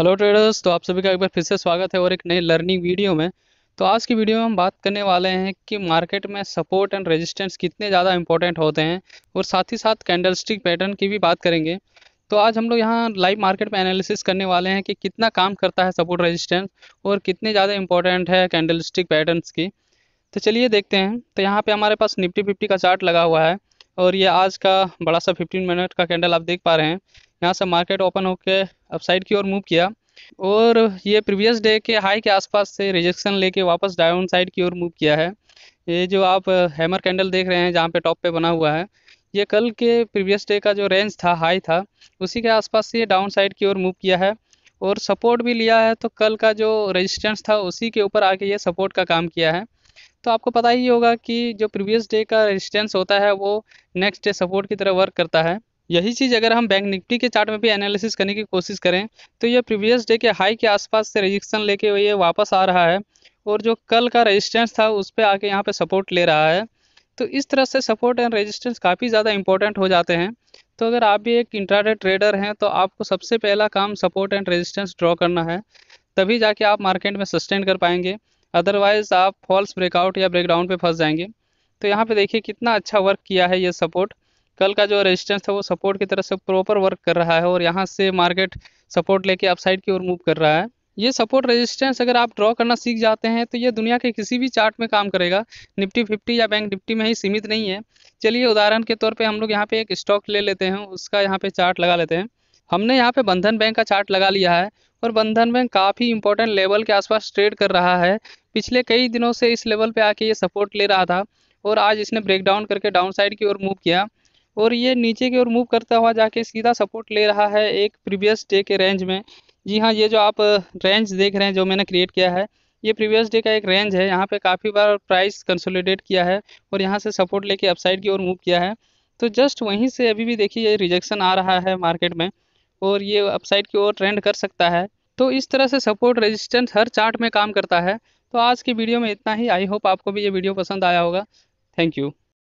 hello traders तो आप सभी का एक बार फिर से स्वागत है और एक नई लर्निंग वीडियो में तो आज की वीडियो में हम बात करने वाले हैं कि मार्केट में सपोर्ट एंड रेजिस्टेंस कितने ज़्यादा इंपॉर्टेंट होते हैं और साथ ही साथ कैंडलस्टिक पैटर्न की भी बात करेंगे तो आज हम लोग यहाँ लाइव मार्केट में एनालिसिस करने वाले हैं कि कितना काम करता है सपोर्ट रजिस्टेंस और कितने ज़्यादा इंपॉर्टेंट है कैंडल स्टिक की तो चलिए देखते हैं तो यहाँ पर हमारे पास निफ्टी फिफ्टी का चार्ट लगा हुआ है और ये आज का बड़ा सा फिफ्टीन मिनट का कैंडल आप देख पा रहे हैं यहाँ से मार्केट ओपन होकर अपसाइड की ओर मूव किया और ये प्रीवियस डे के हाई के आसपास से रिजेक्शन लेके वापस डाउन साइड की ओर मूव किया है ये जो आप हैमर uh, कैंडल देख रहे हैं जहाँ पे टॉप पे बना हुआ है ये कल के प्रीवियस डे का जो रेंज था हाई था उसी के आसपास से ये डाउन साइड की ओर मूव किया है और सपोर्ट भी लिया है तो कल का जो रेजिस्टेंस था उसी के ऊपर आके ये सपोर्ट का काम किया है तो आपको पता ही होगा कि जो प्रीवियस डे का रेजिस्टेंस होता है वो नेक्स्ट डे सपोर्ट की तरह वर्क करता है यही चीज़ अगर हम बैंक निफ्टी के चार्ट में भी एनालिसिस करने की कोशिश करें तो ये प्रीवियस डे के हाई के आसपास से रजिस्ट्रेशन लेके ये वापस आ रहा है और जो कल का रेजिस्टेंस था उस पर आके यहाँ पे सपोर्ट ले रहा है तो इस तरह से सपोर्ट एंड रेजिस्टेंस काफ़ी ज़्यादा इंपॉर्टेंट हो जाते हैं तो अगर आप भी एक इंट्राडे ट्रेडर हैं तो आपको सबसे पहला काम सपोर्ट एंड रेजिस्टेंस ड्रॉ करना है तभी जाके आप मार्केट में सस्टेन कर पाएंगे अदरवाइज़ आप फॉल्स ब्रेकआउट या ब्रेकडाउन पे फंस जाएंगे तो यहाँ पे देखिए कितना अच्छा वर्क किया है ये सपोर्ट कल का जो रेजिस्टेंस था वो सपोर्ट की तरफ से प्रॉपर वर्क कर रहा है और यहाँ से मार्केट सपोर्ट लेके अपसाइड की ओर मूव कर रहा है ये सपोर्ट रेजिस्टेंस अगर आप ड्रॉ करना सीख जाते हैं तो ये दुनिया के किसी भी चार्ट में काम करेगा निफ्टी फिफ्टी या बैंक निफ्टी में ही सीमित नहीं है चलिए उदाहरण के तौर पर हम लोग यहाँ पे एक स्टॉक ले लेते हैं उसका यहाँ पे चार्ट लगा लेते हैं हमने यहाँ पे बंधन बैंक का चार्ट लगा लिया है और बंधन बैंक काफ़ी इंपॉर्टेंट लेवल के आसपास ट्रेड कर रहा है पिछले कई दिनों से इस लेवल पे आके ये सपोर्ट ले रहा था और आज इसने ब्रेकडाउन करके डाउन साइड की ओर मूव किया और ये नीचे की ओर मूव करता हुआ जाके सीधा सपोर्ट ले रहा है एक प्रीवियस डे के रेंज में जी हाँ ये जो आप रेंज देख रहे हैं जो मैंने क्रिएट किया है ये प्रीवियस डे का एक रेंज है यहाँ पे काफ़ी बार प्राइस कंसोलिडेट किया है और यहाँ से सपोर्ट लेके अपसाइड की ओर मूव किया है तो जस्ट वहीं से अभी भी देखिए ये रिजेक्शन आ रहा है मार्केट में और ये अपसाइड की ओर ट्रेंड कर सकता है तो इस तरह से सपोर्ट रेजिस्टेंस हर चार्ट में काम करता है तो आज की वीडियो में इतना ही आई होप आपको भी ये वीडियो पसंद आया होगा थैंक यू